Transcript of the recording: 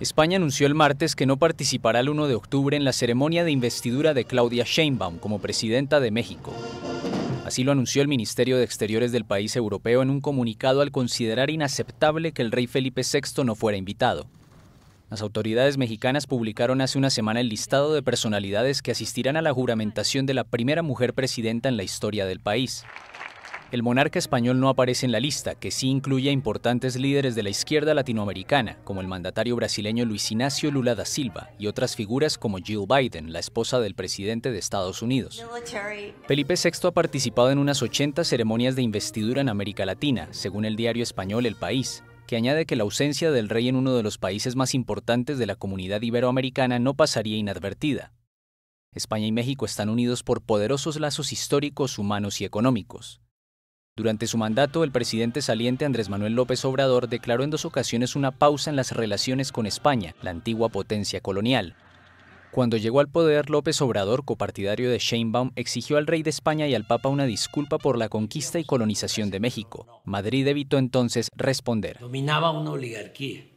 España anunció el martes que no participará el 1 de octubre en la ceremonia de investidura de Claudia Sheinbaum como presidenta de México. Así lo anunció el Ministerio de Exteriores del país europeo en un comunicado al considerar inaceptable que el rey Felipe VI no fuera invitado. Las autoridades mexicanas publicaron hace una semana el listado de personalidades que asistirán a la juramentación de la primera mujer presidenta en la historia del país el monarca español no aparece en la lista, que sí incluye a importantes líderes de la izquierda latinoamericana, como el mandatario brasileño Luis Ignacio Lula da Silva y otras figuras como Jill Biden, la esposa del presidente de Estados Unidos. Felipe VI ha participado en unas 80 ceremonias de investidura en América Latina, según el diario español El País, que añade que la ausencia del rey en uno de los países más importantes de la comunidad iberoamericana no pasaría inadvertida. España y México están unidos por poderosos lazos históricos, humanos y económicos. Durante su mandato, el presidente saliente Andrés Manuel López Obrador declaró en dos ocasiones una pausa en las relaciones con España, la antigua potencia colonial. Cuando llegó al poder, López Obrador, copartidario de Sheinbaum, exigió al rey de España y al Papa una disculpa por la conquista y colonización de México. Madrid evitó entonces responder. Dominaba una oligarquía